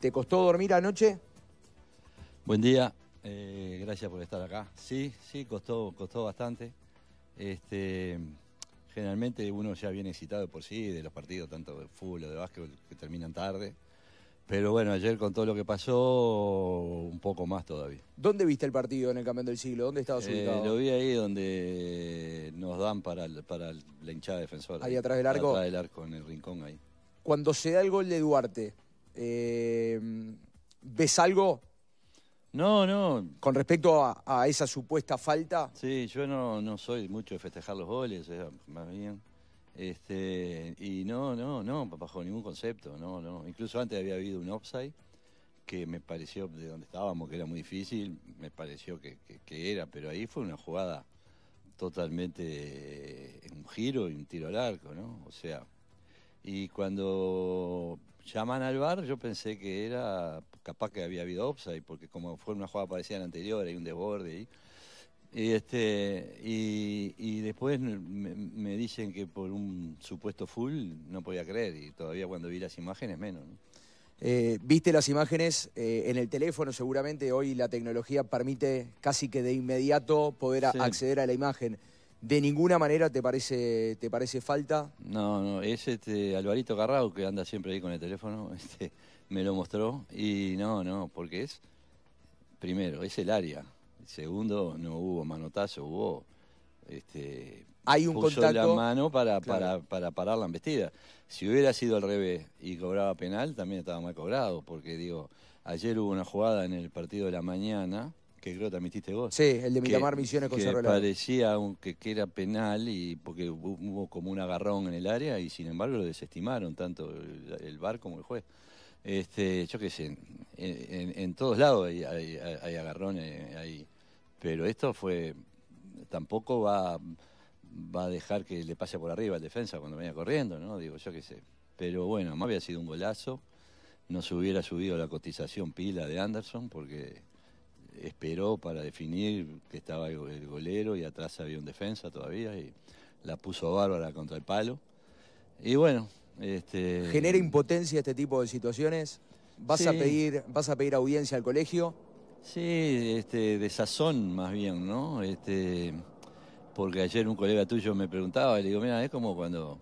¿Te costó dormir anoche? Buen día, eh, gracias por estar acá. Sí, sí, costó, costó bastante. Este, generalmente uno ya viene excitado por sí de los partidos, tanto de fútbol o de básquet, que terminan tarde. Pero bueno, ayer con todo lo que pasó, un poco más todavía. ¿Dónde viste el partido en el Campeón del Siglo? ¿Dónde estabas eh, Lo vi ahí donde nos dan para, para la hinchada defensor. Ahí atrás del arco. Atrás del arco, en el rincón ahí. Cuando se da el gol de Duarte, eh, ¿Ves algo? No, no. Con respecto a, esa supuesta falta. Sí, yo no, no soy mucho de festejar los goles, eh, más bien. Este, y no, no, no, bajo ningún concepto, no, no. Incluso antes había habido un offside que me pareció, de donde estábamos, que era muy difícil, me pareció que, era, pero ahí fue una jugada totalmente en eh, un giro y un tiro al arco, ¿no? O sea, y cuando llaman al bar, yo pensé que era capaz que había habido offside, porque como fue una jugada parecida a anterior, hay un desborde Y, este, y, después me, dicen que por un supuesto full no podía creer, y todavía cuando vi las imágenes menos. Eh, viste las imágenes eh, en el teléfono, seguramente hoy la tecnología permite casi que de inmediato poder acceder a la imagen de ninguna manera te parece, te parece falta. No, no, es este Alvarito Carrao que anda siempre ahí con el teléfono, este, me lo mostró y no, no, porque es, primero, es el área. Segundo, no hubo manotazo, hubo... Este, Hay un puso la mano para, para, para parar la embestida. Si hubiera sido al revés y cobraba penal, también estaba mal cobrado, porque digo, ayer hubo una jugada en el partido de la mañana que creo transmitiste vos. Sí, el de Miramar Misiones con que parecía aunque que era penal y porque hubo como un agarrón en el área y sin embargo lo desestimaron tanto el, bar como el juez. Este, yo qué sé, en, todos lados hay, hay, agarrones, pero esto fue tampoco va va a dejar que le pase por arriba al defensa cuando venía corriendo, ¿no? Digo, yo qué sé. Pero bueno, más había sido un golazo. No se hubiera subido la cotización pila de Anderson porque esperó para definir que estaba el golero y atrás había un defensa todavía y la puso bárbara contra el palo. Y bueno, este... ¿Genera impotencia este tipo de situaciones? ¿Vas, a, pedir, ¿Vas a pedir audiencia al colegio? Sí, este, de sazón más bien, ¿no? Este, porque ayer un colega tuyo me preguntaba, y le digo, mira, es como cuando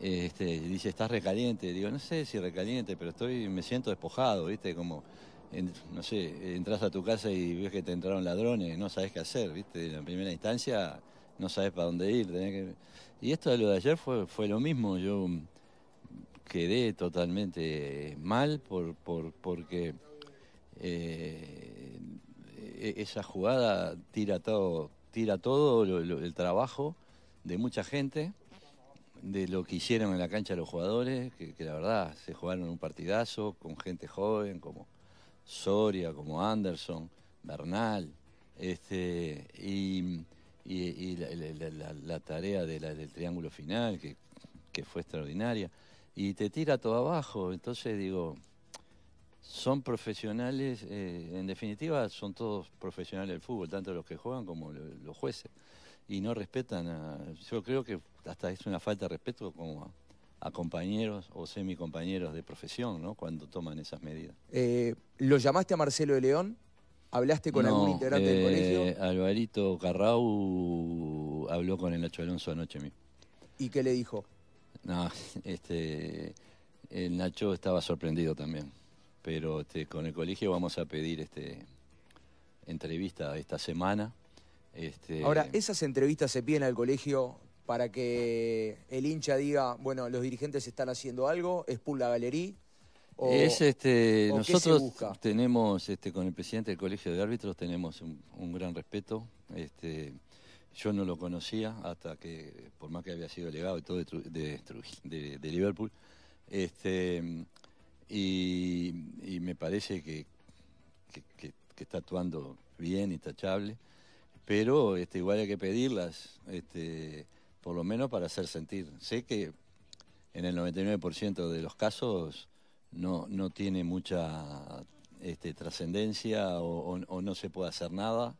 este, dice, estás recaliente. Digo, no sé si recaliente, pero estoy, me siento despojado, ¿viste? Como no sé, entras a tu casa y ves que te entraron ladrones, no sabes qué hacer, ¿viste? En la primera instancia no sabes para dónde ir. Y esto de lo de ayer fue, fue lo mismo. Yo quedé totalmente mal por, por porque eh, e, esa jugada tira todo, tira todo el trabajo de mucha gente, de lo que hicieron en la cancha los jugadores, que la verdad se jugaron un partidazo con gente joven, como Soria, como Anderson, Bernal, este, y, y, la, tarea del triángulo final, que, que, fue extraordinaria, y te tira todo abajo. Entonces digo, son profesionales, eh, en definitiva son todos profesionales del fútbol, tanto los que juegan como los jueces, y no respetan Yo creo que hasta es una falta de respeto como a compañeros o semicompañeros de profesión, ¿no? Cuando toman esas medidas. Eh, ¿Lo llamaste a Marcelo de León? ¿Hablaste con algún integrante del eh, colegio? Alvarito Carrau habló con el Nacho Alonso anoche mismo. ¿Y qué le dijo? No, este, el Nacho estaba sorprendido también, pero este, con el colegio vamos a pedir este, entrevista esta semana. Este. Ahora, ¿esas entrevistas se piden al colegio para que el hincha diga, bueno, los dirigentes están haciendo algo, es la galería. O, es este, nosotros tenemos este, con el presidente del Colegio de Árbitros tenemos un, gran respeto. Este, yo no lo conocía hasta que, por más que había sido legado y todo de, de, Liverpool, este, y, me parece que, está actuando bien y tachable, pero este, igual hay que pedirlas... Este, por lo menos para hacer sentir. Sé que en el 99% de los casos no, no tiene mucha este, trascendencia o, no se puede hacer nada.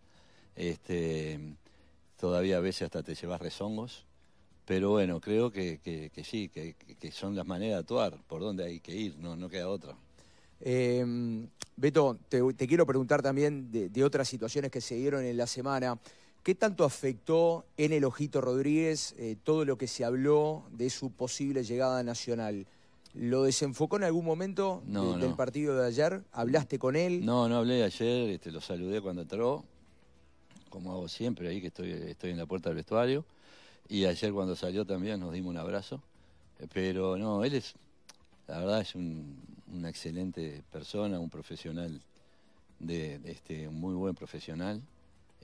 Este, todavía a veces hasta te llevas rezongos. Pero bueno, creo que, sí, que, son las maneras de actuar, por donde hay que ir, no, no queda otra. Em, Beto, te, quiero preguntar también de otras situaciones que se dieron en la semana. ¿Qué tanto afectó en el Ojito Rodríguez eh, todo lo que se habló de su posible llegada nacional? ¿Lo desenfocó en algún momento del partido de ayer? ¿Hablaste con él? No, no hablé ayer, este, lo saludé cuando entró, como hago siempre ahí, que estoy, estoy en la puerta del vestuario. Y ayer cuando salió también nos dimos un abrazo. Eh, pero no, él es, la verdad es un, una excelente persona, un profesional, este, un muy buen profesional.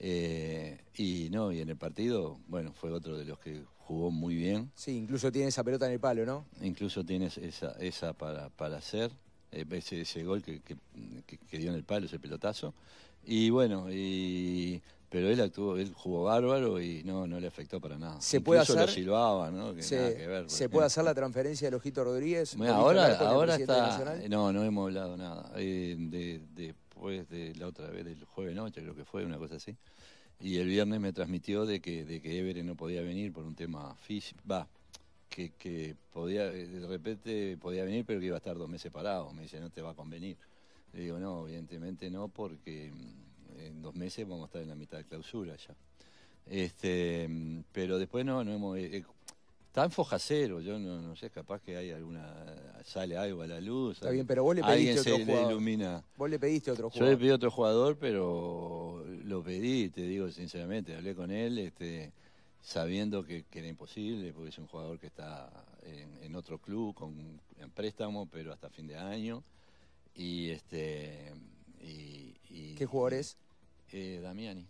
Eh, y no, y en el partido, bueno, fue otro de los que jugó muy bien. Sí, incluso tiene esa pelota en el palo, ¿no? Incluso tiene esa, esa para, para hacer, eh, ese, gol que, dio en el palo, ese pelotazo. Y bueno, y, pero él actuó, él jugó bárbaro y no, no le afectó para nada. Se puede hacer, lo silbaba, ¿no? se, puede hacer la transferencia de Ojito Rodríguez? ahora ahora está. No, no hemos hablado nada. Eh, de otra vez, el jueves noche creo que fue, una cosa así. Y el viernes me transmitió de que, de que no podía venir por un tema fish, va, que, podía, eh, de repente podía venir, pero que iba a estar dos meses parado. Me dice, no te va a convenir. Le digo, no, evidentemente no, porque mm, en dos meses vamos a estar en la mitad de clausura ya. Este, mm, pero después no, no hemos, eh, eh, Está en Fojacero, yo no, no sé, capaz que hay alguna. sale algo a la luz. Está bien, pero vos le pediste otro jugador. Ilumina. Vos le pediste otro jugador. Yo le pedí otro jugador, pero lo pedí, te digo sinceramente, hablé con él, este, sabiendo que, era imposible, porque es un jugador que está en, otro club, con, en préstamo, pero hasta fin de año. Y este. Y, ¿Qué jugador es? Eh, Damiani.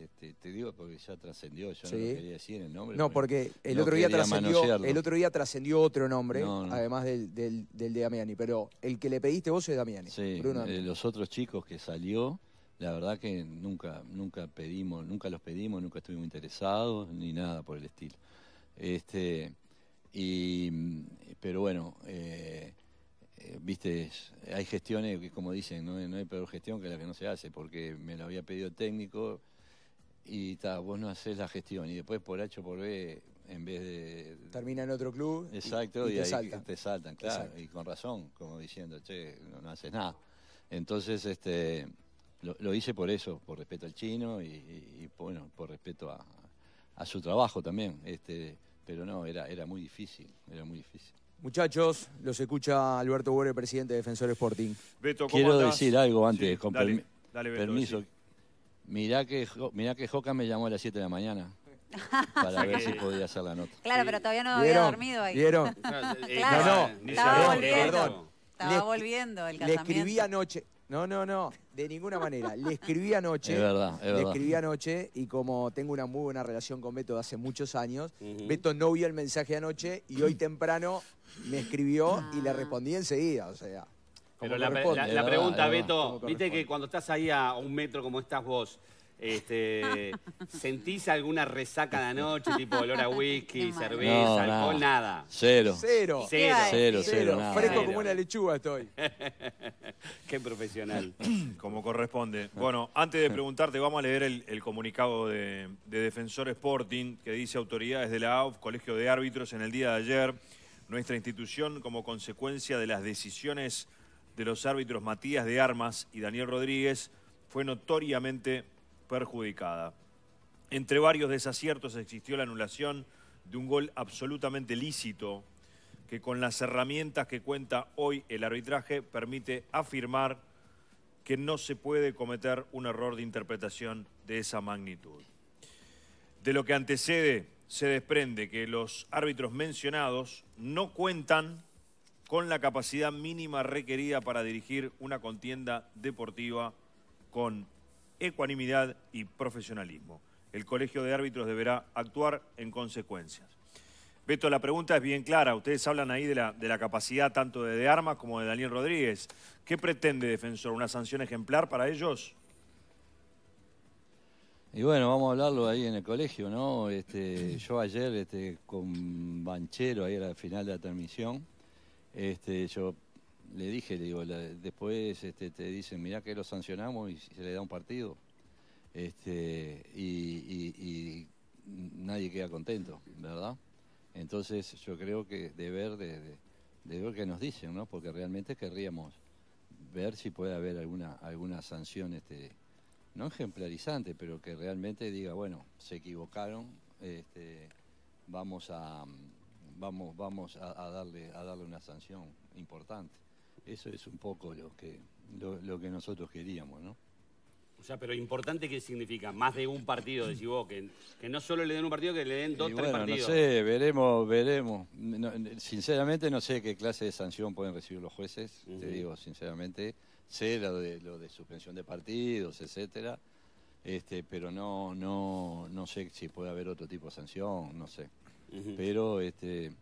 Este, te digo porque ya trascendió, yo no lo quería decir el nombre. No, porque el, otro, día trascendió, el otro día trascendió otro nombre, además del, del, del, de Damiani, pero el que le pediste vos es Damiani. Sí, eh, los otros chicos que salió, la verdad que nunca, nunca pedimos, nunca los pedimos, nunca estuvimos interesados, ni nada por el estilo. Este, y, pero bueno, eh, eh, viste, hay gestiones que como dicen, no, no hay peor gestión que la que no se hace, porque me lo había pedido el técnico y vos no haces la gestión y después por H o por B, en vez de... Termina en otro club. Exacto, y, te, ahí saltan. te, saltan. claro, y con razón, como diciendo, che, no, no haces nada. Entonces, este, lo, hice por eso, por respeto al chino y, bueno, por respeto a, su trabajo también. Este, pero no, era, era muy difícil, era muy difícil. Muchachos, los escucha Alberto Gómez presidente de Defensor Sporting. Quiero decir algo antes, con permiso. Mirá que, mirá que Joca me llamó a las 7 de la mañana para ver si podía hacer la nota. Claro, pero todavía no había dormido ahí. ¿Vieron? no, no, estaba volviendo. Perdón. Estaba volviendo el casamiento. Le escribí anoche. No, no, no, de ninguna manera. Le escribí anoche. Es verdad, es verdad. Le escribí anoche y como tengo una muy buena relación con Beto de hace muchos años, Beto no vio el mensaje anoche y hoy temprano me escribió y le ah. respondí enseguida, o sea. Pero la, pregunta, Beto, viste que cuando estás ahí a un metro como estás vos, este, ¿sentís alguna resaca de anoche, tipo olor a whisky, cerveza, alcohol, nada? Cero. Cero. Cero, cero, cero Fresco como una lechuga estoy. Qué profesional. Como corresponde. Bueno, antes de preguntarte, vamos a leer el, comunicado de, de Defensor Sporting que dice autoridades de la AUF, Colegio de Árbitros, en el día de ayer. Nuestra institución, como consecuencia de las decisiones de los árbitros Matías de Armas y Daniel Rodríguez fue notoriamente perjudicada. Entre varios desaciertos existió la anulación de un gol absolutamente lícito que con las herramientas que cuenta hoy el arbitraje permite afirmar que no se puede cometer un error de interpretación de esa magnitud. De lo que antecede se desprende que los árbitros mencionados no cuentan con la capacidad mínima requerida para dirigir una contienda deportiva con ecuanimidad y profesionalismo. El colegio de árbitros deberá actuar en consecuencias. Beto, la pregunta es bien clara. Ustedes hablan ahí de la, de la capacidad tanto de Armas como de Daniel Rodríguez. ¿Qué pretende Defensor? ¿Una sanción ejemplar para ellos? Y bueno, vamos a hablarlo ahí en el colegio, ¿no? Este, yo ayer este, con Banchero, ahí era el final de la transmisión, este, yo le dije, digo, después este, te dicen, mirá que lo sancionamos y se le da un partido. Este, y, nadie queda contento, ¿verdad? Entonces yo creo que deber de, de, de, ver que nos dicen, ¿no? Porque realmente querríamos ver si puede haber alguna, alguna sanción, este, no ejemplarizante, pero que realmente diga, bueno, se equivocaron, este, vamos a vamos, vamos a, darle, a darle una sanción importante. Eso es un poco lo que, lo, que nosotros queríamos, ¿no? O sea, pero importante qué significa, más de un partido, decís vos, que, no solo le den un partido, que le den dos, tres partidos. No sé, veremos, veremos. sinceramente no sé qué clase de sanción pueden recibir los jueces, te digo sinceramente. Sé lo de, lo de suspensión de partidos, etcétera, este, pero no, no, no sé si puede haber otro tipo de sanción, no sé. Pero este,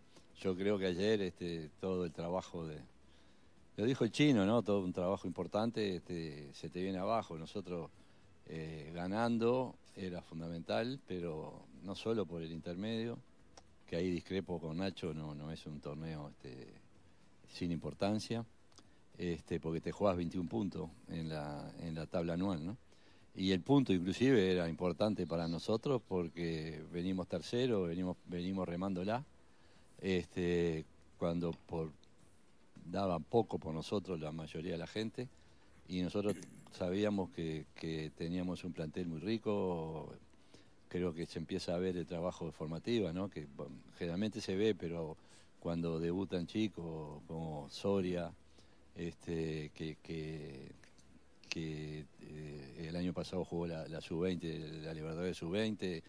yo creo que ayer este, todo el trabajo de... Lo dijo el chino, ¿no? Todo un trabajo importante este, se te viene abajo. Nosotros eh, ganando era fundamental, pero no solo por el intermedio, que ahí discrepo con Nacho, no, no es un torneo este, sin importancia, este, porque te juegas 21 puntos en la, en la tabla anual, ¿no? y el punto inclusive era importante para nosotros porque venimos tercero, venimos, venimos la este, cuando por, daba poco por nosotros la mayoría de la gente y nosotros sabíamos que, teníamos un plantel muy rico, creo que se empieza a ver el trabajo de formativa, que generalmente se ve, pero cuando debutan chicos como Soria, este, que que eh, el año pasado jugó la, la sub-20, la Libertadores sub-20,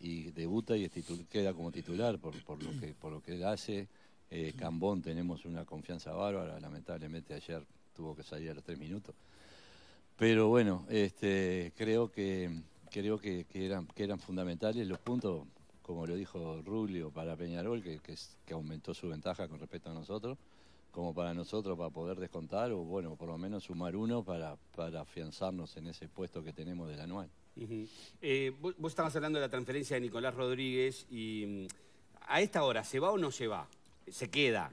y debuta y queda como titular por, lo, que, por lo que él hace. Eh, Cambón tenemos una confianza bárbara, lamentablemente ayer tuvo que salir a los tres minutos. Pero bueno, este, creo que creo que, eran, que eran fundamentales los puntos, como lo dijo Rulio para Peñarol, que, que aumentó su ventaja con respecto a nosotros como para nosotros para poder descontar o bueno, por lo menos sumar uno para, afianzarnos en ese puesto que tenemos del anual. Eh, vos, estabas hablando de la transferencia de Nicolás Rodríguez y mm, a esta hora, ¿se va o no se va? ¿Se queda?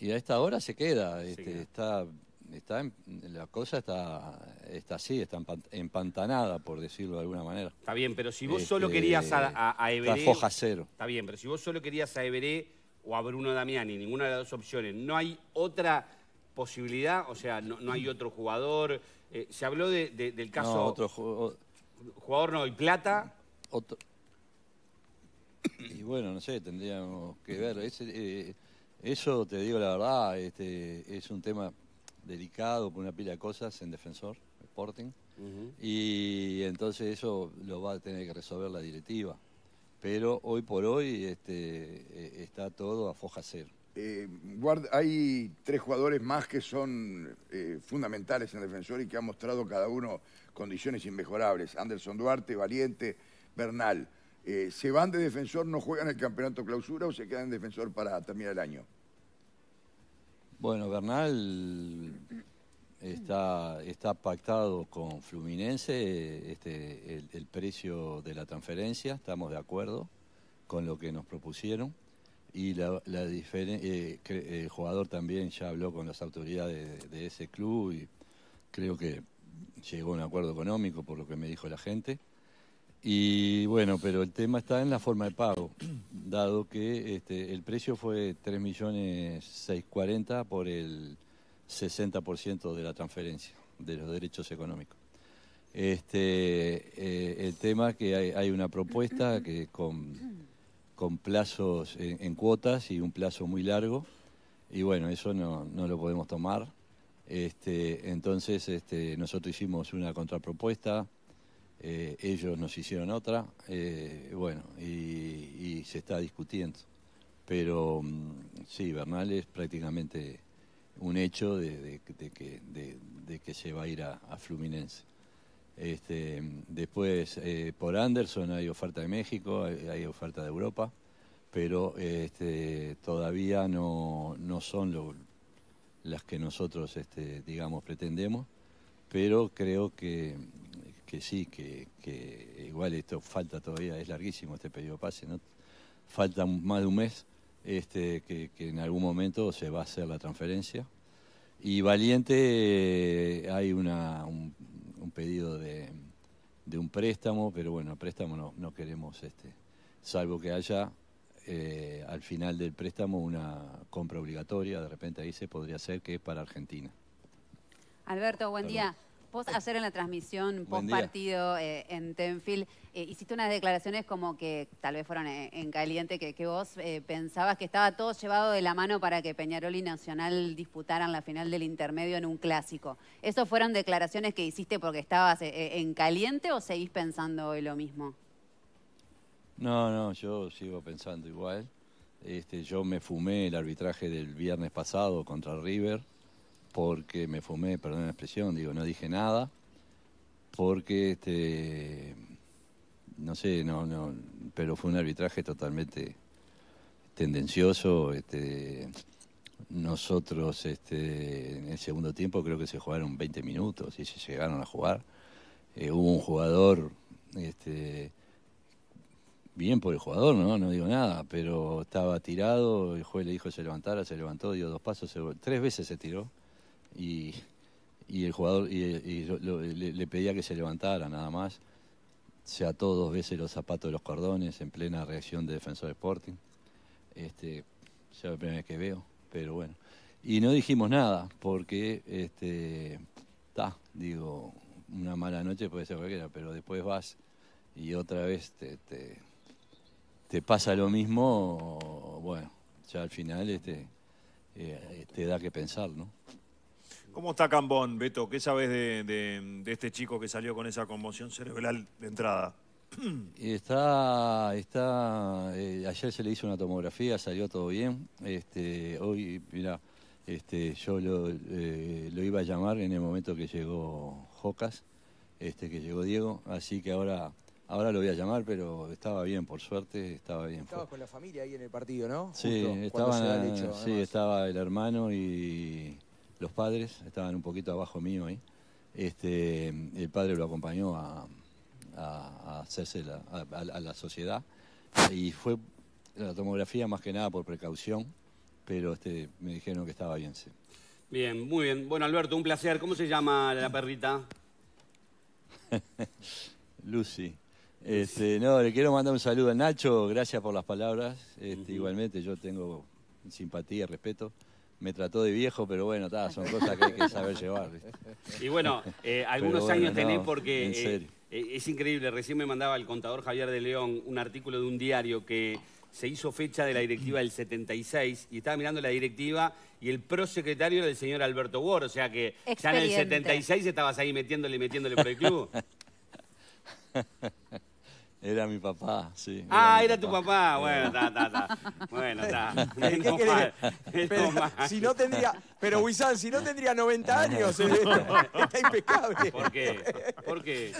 Y a esta hora se queda, este, está está la cosa está está así, está empantanada, por decirlo de alguna manera. Está bien, pero si vos solo este, querías a, a, a Everé... Está foja cero. Está bien, pero si vos solo querías a Everé o a Bruno Damiani, ninguna de las dos opciones. ¿No hay otra posibilidad? O sea, ¿no, hay mm. otro jugador? Eh, se habló del caso... otro jugador... no, hay Plata... Y bueno, no sé, tendríamos que ver. Eh, eso, te digo la verdad, este, es un tema delicado por una pila de cosas en defensor, Sporting. Y entonces eso lo va a tener que resolver la directiva pero hoy por hoy este, eh, está todo a foja eh, hay tres jugadores más que son eh, fundamentales en defensor y que han mostrado cada uno condiciones inmejorables. Anderson Duarte, Valiente, Bernal. ¿Se van de defensor, no juegan el campeonato clausura o se quedan en defensor para terminar el año? Bueno, Bernal está, pactado con Fluminense este, el, precio de la transferencia, estamos de acuerdo con lo que nos propusieron. Y eh, eh, el jugador también ya habló con las autoridades de, ese club y creo que llegó a un acuerdo económico, por lo que me dijo la gente. Y bueno, pero el tema está en la forma de pago, dado que este, el precio fue 3.640.000 por el 60% de la transferencia de los derechos económicos. Este, eh, el tema es que hay, una propuesta que con, con plazos en, cuotas y un plazo muy largo, y bueno, eso no, lo podemos tomar. Este, entonces este, nosotros hicimos una contrapropuesta, eh, ellos nos hicieron otra, eh, bueno, y, y, se está discutiendo. Pero mm, sí, Bernal es prácticamente un hecho de, que, se va a ir a, Fluminense. Este, después, eh, por Anderson hay oferta de México, hay, oferta de Europa, pero este, todavía no, son las que nosotros, este, digamos, pretendemos. Pero creo que, sí, que, igual esto falta todavía, es larguísimo este periodo de pase, ¿no? falta más de un mes este, que, en algún momento se va a hacer la transferencia. Y Valiente eh, hay un, pedido de, un préstamo, pero bueno, préstamo no, queremos, este, salvo que haya eh, al final del préstamo una compra obligatoria, de repente ahí se podría hacer que es para Argentina. Alberto, buen día. Vos eh, ayer en la transmisión post partido eh, en Tenfield eh, hiciste unas declaraciones como que tal vez fueron en caliente, que, vos pensabas que estaba todo llevado de la mano para que Peñarol y Nacional disputaran la final del intermedio en un clásico. ¿Eso fueron declaraciones que hiciste porque estabas en caliente o seguís pensando hoy lo mismo? No, no, yo sigo pensando igual. Este, yo me fumé el arbitraje del viernes pasado contra River porque me fumé, perdón la expresión, digo, no dije nada, porque este, no sé, no, no, pero fue un arbitraje totalmente tendencioso, este, nosotros este, en el segundo tiempo creo que se jugaron 20 minutos y se llegaron a jugar. Eh, hubo un jugador, este, bien por el jugador, ¿no? No digo nada, pero estaba tirado, el juez le dijo que se levantara, se levantó, dio dos pasos, tres veces se tiró y, y el jugador y, le, pedía que se levantara nada más. Se ató dos veces los zapatos de los cordones en plena reacción de Defensor Sporting. Este, ya la primera vez que veo, pero bueno. Y no dijimos nada, porque este está, digo, una mala noche puede ser cualquiera, pero después vas y otra vez te, te, pasa lo mismo, bueno, ya al final este, eh, te da que pensar, ¿no? ¿Cómo está Cambón, Beto? ¿Qué sabes de, este chico que salió con esa conmoción cerebral de entrada? Está, está, eh, ayer se le hizo una tomografía, salió todo bien. Este, hoy, mira, este, yo eh, lo, iba a llamar en el momento que llegó Jocas, este, que llegó Diego, así que ahora, ahora lo voy a llamar, pero estaba bien, por suerte, estaba bien. Estabas con la familia ahí en el partido, ¿no? Sí, sí, estaba el hermano y los padres estaban un poquito abajo mío ahí. Este, el padre lo acompañó a, hacerse a, la sociedad y fue la tomografía más que nada por precaución, pero este, me dijeron que estaba bien. Sí. Bien, muy bien. Bueno, Alberto, un placer. ¿Cómo se llama la perrita? Lucy. Este, no, le quiero mandar un saludo a Nacho, gracias por las palabras. Este, igualmente yo tengo simpatía respeto me trató de viejo, pero bueno, son cosas que hay que saber llevar. Y bueno, eh, algunos años tenés porque eh, eh, es increíble. Recién me mandaba el contador Javier de León un artículo de un diario que se hizo fecha de la directiva del 76 y estaba mirando la directiva y el prosecretario era el señor Alberto Ward, o sea que ya en el 76 estabas ahí metiéndole y metiéndole por el club. Era mi papá, sí. ah, era tu papá. Bueno, está, está, está. Bueno, está. ¿Qué querés? Pero, si no tendría, pero Wissal, si no tendría 90 ah, años, eh, está impecable. ¿Por qué? ¿Por qué?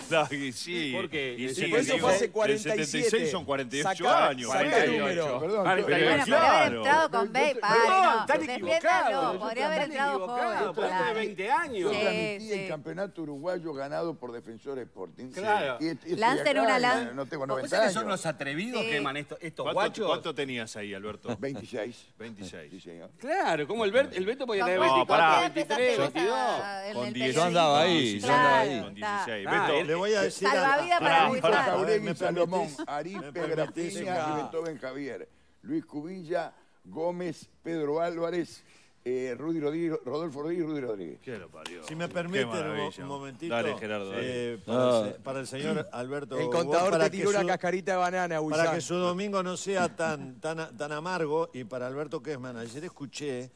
sí. ¿Por qué? Y sí, por eso fue hace 47. 76 son 48 años. Saca Perdón. Pero, claro. podría haber entrado con Bay. Perdón, están equivocados. Podría haber entrado joven. Podría de 20 años. Yo el campeonato uruguayo ganado por Defensor Sporting. Claro. Este, este Lancer una lanza son los atrevidos que estos, guachos? ¿Cuánto tenías ahí, Alberto? 26. 26. Claro, como el, Beto podía tener 23, 22. Yo andaba ahí, 16. Ah, le voy a decir para Luis Cubilla, Gómez, Pedro Álvarez, eh, Rudy Rodríguez, Rodolfo Rodríguez Rudy Rodríguez. Si me permite un momentito. para, el, señor Alberto. El contador una cascarita de banana, Para que su domingo no sea tan, tan, amargo y para Alberto Kessman, ayer escuché.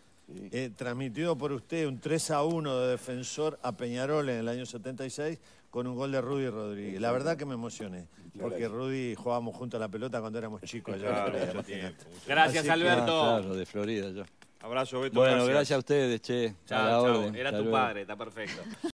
Eh, transmitido por usted un 3 a 1 de defensor a Peñarol en el año 76 con un gol de Rudy Rodríguez. La verdad que me emocioné, porque Rudy jugábamos junto a la pelota cuando éramos chicos. Gracias, Alberto. de Florida yo. Abrazo, Beto. Bueno, gracias, a ustedes, che. Chao, Era tu padre, está perfecto.